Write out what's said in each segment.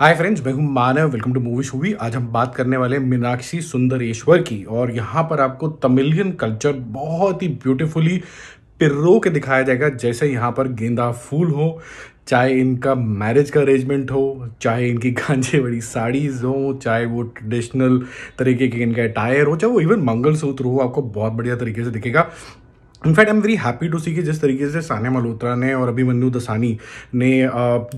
हाय friends मैं हूं Manav welcome to movie शूवी आज हम बात करने वाले मीनाक्षी सुंदरेश्वर की और यहाँ पर आपको तमिलियन कल्चर बहुत ही ब्यूटीफुली पिर्रो के दिखाया जाएगा जैसे यहाँ पर गेंदा फूल हो चाहे इनका मैरिज का अरेंजमेंट हो चाहे इनकी गांजे बड़ी साड़ीज़ हो चाहे वो ट्रेडिशनल तरीके के इनका अटायर हो चाहे वो इवन मंगलसूत्र हो आपको बहुत बढ़िया तरीके से दिखेगा in fact I am very happy to see कि जिस तरीके से सान्या मल्होत्रा ने और अभिमन्यु दसानी ने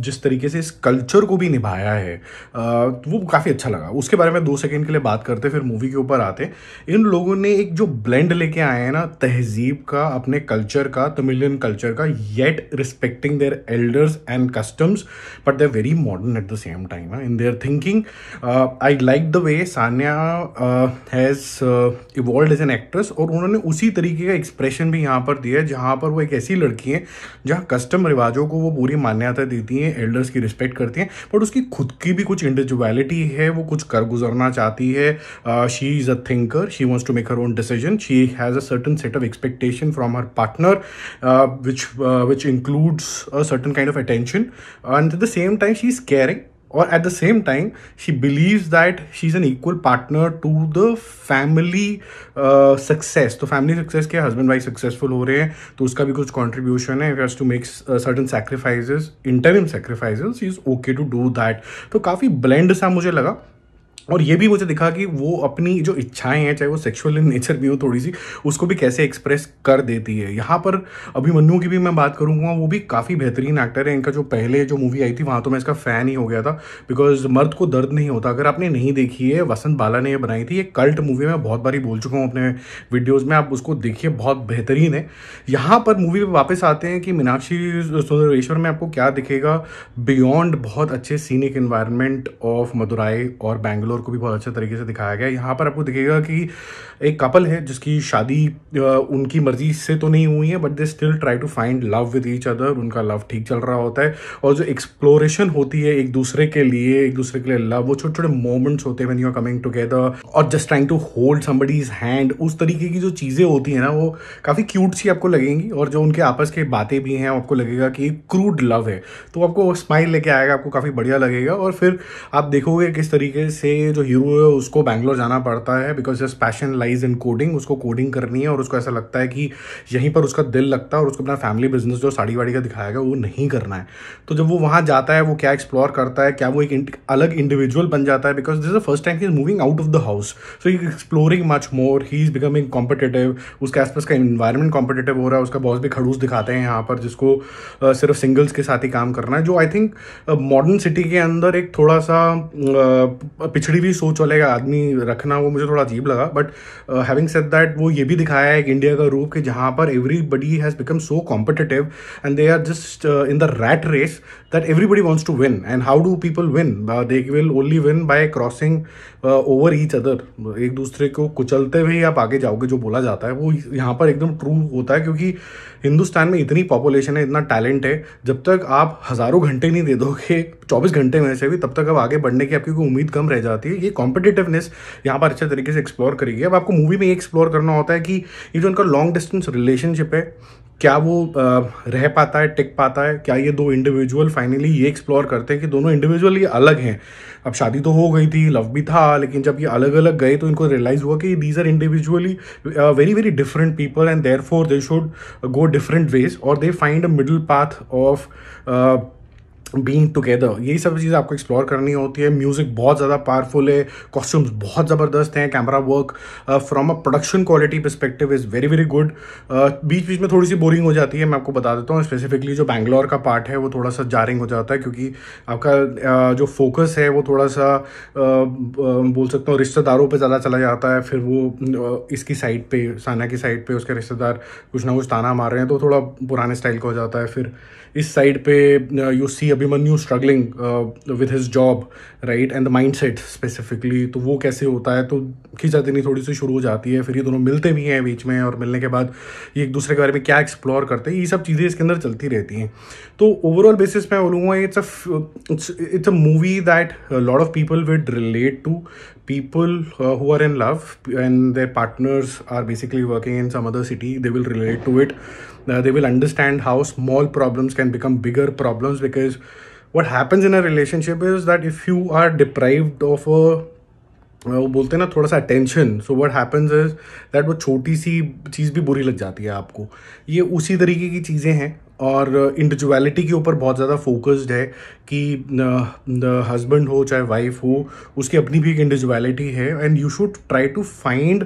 जिस तरीके से इस कल्चर को भी निभाया है तो वो काफ़ी अच्छा लगा उसके बारे में दो सेकेंड के लिए बात करते फिर मूवी के ऊपर आते इन लोगों ने एक जो ब्लेंड लेके आए हैं ना तहजीब का अपने कल्चर का तमिलियन कल्चर का yet respecting their elders and customs but they're very modern at the same time in their thinking I like the way Sanya has evolve as an actress और उन्होंने उसी तरीके का एक्सप्रेशन भी यहाँ पर दिया है जहाँ पर वो एक ऐसी लड़की है जहाँ कस्टम रिवाजों को वो पूरी मान्यता देती हैं एल्डर्स की रिस्पेक्ट करती हैं बट उसकी खुद की भी कुछ इंडिविजुअलिटी है वो कुछ कर गुजरना चाहती है she is a thinker she wants to make her own decision she has a certain set of expectation from her partner which which includes a certain kind of attention and at the same time she is caring और at the same time she believe that she is an equal partner to the family success तो family success के husband wife successful हो रहे हैं तो उसका भी कुछ कॉन्ट्रीब्यूशन है if to make certain sacrifices interim sacrifices is okay to do that तो काफ़ी ब्लेंड सा मुझे लगा और ये भी मुझे दिखा कि वो अपनी जो इच्छाएं हैं चाहे वो सेक्सुअल इन नेचर भी हो थोड़ी सी उसको भी कैसे एक्सप्रेस कर देती है यहाँ पर अभिमन्यु की भी मैं बात करूँगा वो भी काफ़ी बेहतरीन एक्टर है इनका जो पहले जो मूवी आई थी वहाँ तो मैं इसका फ़ैन ही हो गया था बिकॉज मर्द को दर्द नहीं होता अगर आपने नहीं देखी है वसंत बाला ने यह बनाई थी ये कल्ट मूवी मैं बहुत बारी बोल चुका हूँ अपने वीडियोज़ में आप उसको देखिए बहुत बेहतरीन है यहाँ पर मूवी में वापस आते हैं कि मीनाक्षी सुंदरेश्वर में आपको क्या दिखेगा बियॉन्ड बहुत अच्छे सीनिक इन्वायरमेंट ऑफ मदुराई और बैंगलोर वेल्लोर को भी बहुत अच्छे तरीके से दिखाया गया यहाँ पर आपको दिखेगा कि एक कपल है जिसकी शादी उनकी मर्जी से तो नहीं हुई है but they still try to find love with each other उनका लव ठीक चल रहा होता है और जो एक्सप्लोरेशन होती है एक दूसरे के लिए एक दूसरे के लिए लव वो छोटे छोटे मोमेंट्स होते हैं when you are coming together और just trying to hold somebody's hand उस तरीके की जो चीज़ें होती हैं ना वो काफ़ी क्यूट सी आपको लगेंगी और जो उनके आपस के बातें भी हैं आपको लगेगा कि क्रूड लव है तो आपको स्माइल लेके आएगा आपको काफ़ी बढ़िया लगेगा और फिर आप देखोगे किस तरीके से लिए जो हीरो है उसको बैंगलोर जाना पड़ता है because just passion lies in coding उसको कोडिंग करनी है और उसको ऐसा लगता है कि यहीं पर उसका दिल लगता है और उसको अपना फैमिली बिजनेस जो साड़ी वाड़ी का दिखाया गया वो नहीं करना है तो जब वो वहाँ जाता है वो क्या एक्सप्लोर करता है क्या वो एक अलग इंडिविजुअल बन जाता है because this is the first time he is moving out of the house so he exploring much more he is becoming competitive उसके आसपास का इन्वायरमेंट कॉम्पिटेटिव हो रहा है उसका बॉस भी खड़ूस दिखाते हैं यहाँ पर जिसको सिर्फ सिंगल्स के साथ ही काम करना है जो आई थिंक मॉडर्न सिटी के अंदर एक थोड़ा सा uh, पिछड़ पिछड़ी हुई सोच वाले का आदमी रखना वो मुझे थोड़ा अजीब लगा बट हैविंग सेट दैट वो ये भी दिखाया है एक इंडिया का रूप कि जहाँ पर everybody has become so competitive and they are just in the rat race that everybody wants to win and how do people win they will only win by crossing over each other एक दूसरे को कुचलते हुए आप आगे जाओगे जो बोला जाता है वो यहाँ पर एकदम ट्रू होता है क्योंकि हिंदुस्तान में इतनी पॉपुलेशन है इतना टैलेंट है जब तक आप हज़ारों घंटे नहीं दे दोगे चौबीस घंटे में से भी तब तक आप आगे बढ़ने की आपकी कोई उम्मीद कम रह जाती है ये कॉम्पिटेटिवनेस यहाँ पर अच्छे तरीके से एक्सप्लोर करेगी अब आपको मूवी में ये एक्सप्लोर करना होता है कि ये जो उनका लॉन्ग डिस्टेंस रिलेशनशिप है क्या वो रह पाता है टिक पाता है क्या ये दो इंडिविजुअल फाइनली ये एक्सप्लोर करते हैं कि दोनों इंडिविजुअल ये अलग हैं अब शादी तो हो गई थी लव भी था लेकिन जब ये अलग अलग गए तो इनको रियलाइज़ हुआ कि these are individually very very different people and therefore they should go different ways और they find a middle path of being together यही सब चीज़ें आपको एक्सप्लोर करनी होती है म्यूज़िक बहुत ज़्यादा पावरफुल है कॉस्ट्यूम्स बहुत ज़बरदस्त हैं camera work from a production quality perspective is very very good बीच बीच में थोड़ी सी बोरिंग हो जाती है मैं आपको बता देता हूँ स्पेसिफिकली जो बैंगलोर का पार्ट है वो थोड़ा सा जारिंग हो जाता है क्योंकि आपका uh, जो फोकस है वो थोड़ा सा uh, uh, बोल सकता हूँ रिश्तेदारों पर ज़्यादा चला जाता है फिर वो uh, इसकी साइड पर साना की साइड पर उसके रिश्तेदार कुछ ना कुछ ताना मार रहे हैं तो थोड़ा पुराने स्टाइल का हो जाता है फिर इस साइड पे you see Abhimanyu struggling with his job right and the mind set specifically तो वो कैसे होता है तो खिंचातनी थोड़ी सी शुरू हो जाती है फिर ये दोनों मिलते भी हैं बीच में और मिलने के बाद ये एक दूसरे के बारे में क्या एक्सप्लोर करते हैं ये सब चीज़ें इसके अंदर चलती रहती हैं तो ओवरऑल बेसिस में बोलूँगा it's it's a movie that lot of people would relate to people uh, who are in love and their partners are basically working in some other city they will relate to it uh, they will understand how small problems can become bigger problems because what happens in a relationship is that if you are deprived of a वो बोलते हैं ना थोड़ा सा attention so what happens is that वो छोटी सी चीज़ भी बुरी लग जाती है आपको ये उसी तरीके की चीज़ें हैं और इंडिविजुअलिटी के ऊपर बहुत ज़्यादा फोकस्ड है कि हस्बैंड हो चाहे वाइफ हो उसकी अपनी भी एक इंडिविजुअलिटी है and you should try to find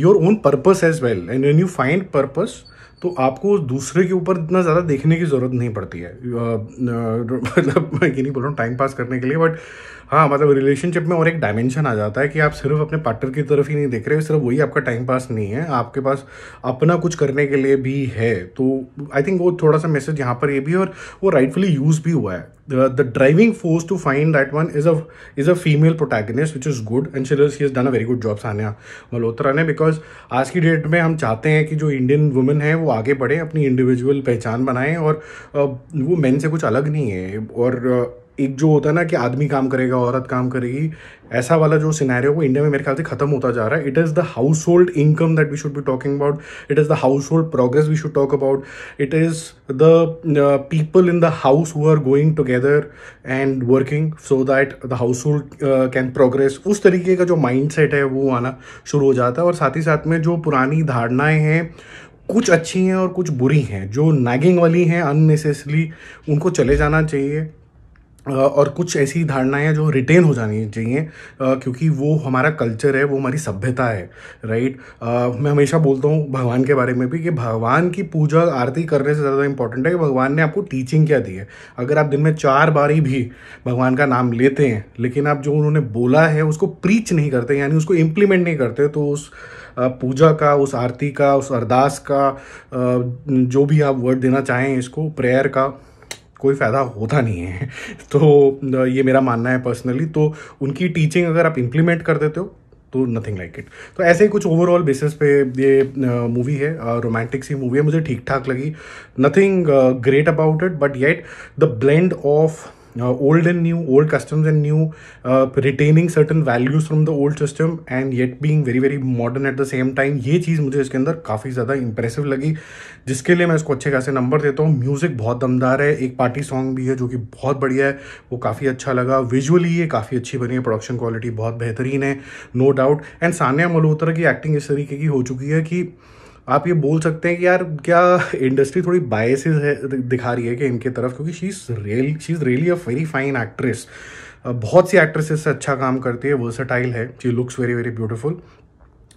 your own purpose as well and when you find purpose तो आपको दूसरे के ऊपर इतना ज़्यादा देखने की ज़रूरत नहीं पड़ती है uh, मतलब uh, uh, नहीं बोल रहा हूँ टाइम पास करने के लिए बट हाँ मतलब रिलेशनशिप में और एक डायमेंशन आ जाता है कि आप सिर्फ अपने पार्टनर की तरफ ही नहीं देख रहे हो सिर्फ वही आपका टाइम पास नहीं है आपके पास अपना कुछ करने के लिए भी है तो आई थिंक वो थोड़ा सा मैसेज यहाँ पर ये भी और वो राइटफुली यूज़ भी हुआ है the driving force to find that one is a is a female protagonist which is good and she'll she is done a very good job Sanya Malhotra ने बिकॉज आज की डेट में हम चाहते हैं कि जो इंडियन वुमेन है वो आगे बढ़े अपनी इंडिविजुअल पहचान बनाएं और वो मैन से कुछ अलग नहीं है और एक जो होता है ना कि आदमी काम करेगा औरत काम करेगी ऐसा वाला जो सिनेरियो वो इंडिया में मेरे ख्याल से खत्म होता जा रहा है it is the household income that we should be talking about it is the household progress we should talk about it is the people in the house who are going together and working so that the household can progress उस तरीके का जो mind set है वो आना शुरू हो जाता है और साथ ही साथ में जो पुरानी धारणाएँ हैं कुछ अच्छी हैं और कुछ बुरी हैं जो नैगिंग वाली हैं अननेसेसरी उनको चले जाना चाहिए और कुछ ऐसी धारणाएं जो रिटेन हो जानी चाहिए क्योंकि वो हमारा कल्चर है वो हमारी सभ्यता है राइट मैं हमेशा बोलता हूँ भगवान के बारे में भी कि भगवान की पूजा आरती करने से ज़्यादा इंपॉर्टेंट है कि भगवान ने आपको टीचिंग क्या दी है अगर आप दिन में चार बार ही भी भगवान का नाम लेते हैं लेकिन आप जो उन्होंने बोला है उसको प्रीच नहीं करते यानी उसको इम्प्लीमेंट नहीं करते तो उस पूजा का उस आरती का उस अरदास का जो भी आप वर्ड देना चाहें इसको प्रेयर का कोई फ़ायदा होता नहीं है तो ये मेरा मानना है पर्सनली तो उनकी टीचिंग अगर आप इम्प्लीमेंट कर देते हो तो नथिंग लाइक इट तो ऐसे ही कुछ ओवरऑल बेसिस पे ये मूवी है रोमांटिक सी मूवी है मुझे ठीक ठाक लगी nothing great about it but yet the blend of old and new old customs and new retaining certain values from the old system and yet being very very modern at the same time ये चीज़ मुझे इसके अंदर काफ़ी ज़्यादा impressive लगी जिसके लिए मैं इसको अच्छे खासे नंबर देता हूँ म्यूज़िक बहुत दमदार है एक पार्टी सॉन्ग भी है जो कि बहुत बढ़िया है वो काफ़ी अच्छा लगा विजुअली ये काफ़ी अच्छी बनी है प्रोडक्शन क्वालिटी बहुत बेहतरीन है no doubt and Saniya Malhotra की एक्टिंग इस तरीके की हो चुकी है कि आप ये बोल सकते हैं कि यार क्या इंडस्ट्री थोड़ी बायसेज है दिखा रही है कि इनके तरफ क्योंकि she is real she is really a very fine actress बहुत सी एक्ट्रेसेस से अच्छा काम करती है वर्सटाइल है she looks very very beautiful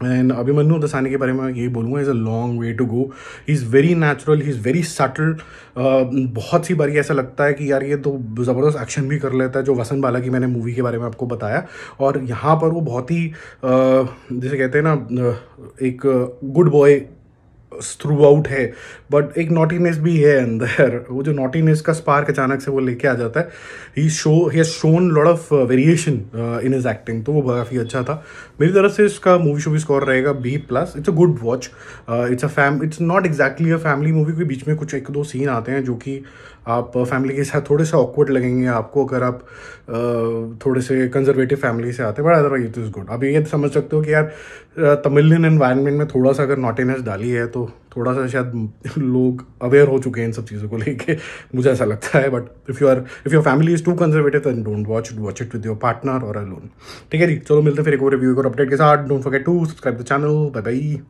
and Abhimanyu Dasani के बारे में यही बोलूँगा is a long way to go he is very natural he is very subtle बहुत सी बारी ऐसा लगता है कि यार ये तो ज़बरदस्त एक्शन भी कर लेता है जो वसंत बाला की मैंने मूवी के बारे में आपको बताया और यहाँ पर वो बहुत ही uh, जिसे कहते हैं ना uh, एक good uh, boy throughout है बट एक नॉटीनेस भी है अंदर वो जो नॉटीनेस का स्पार्क अचानक से वो लेके आ जाता है he show he shown lot of variation in his acting तो वो काफ़ी अच्छा था मेरी तरफ से इसका मूवी शूवी स्कोर रहेगा B plus it's a good watch it's a fam it's not exactly a family movie के बीच में कुछ एक दो सीन आते हैं जो कि आप फैमिली uh, के साथ थोड़े से ऑकवर्ड लगेंगे आपको अगर आप uh, थोड़े से कंजर्वेटिव फैमिली से आते हैं but otherwise it is good अब ये समझ सकते हो कि यार uh, तमिलियन इन्वायरमेंट में थोड़ा सा अगर नॉटिनेस डाली है तो तो थोड़ा सा शायद लोग अवेयर हो चुके हैं इन सब चीज़ों को लेके मुझे ऐसा लगता है but if you are if your family is too conservative and don't watch watch it with your partner और लोन ठीक है जी चलो मिलते हैं फिर एक और रिव्यू और अपडेट के साथ don't forget to subscribe the channel bye by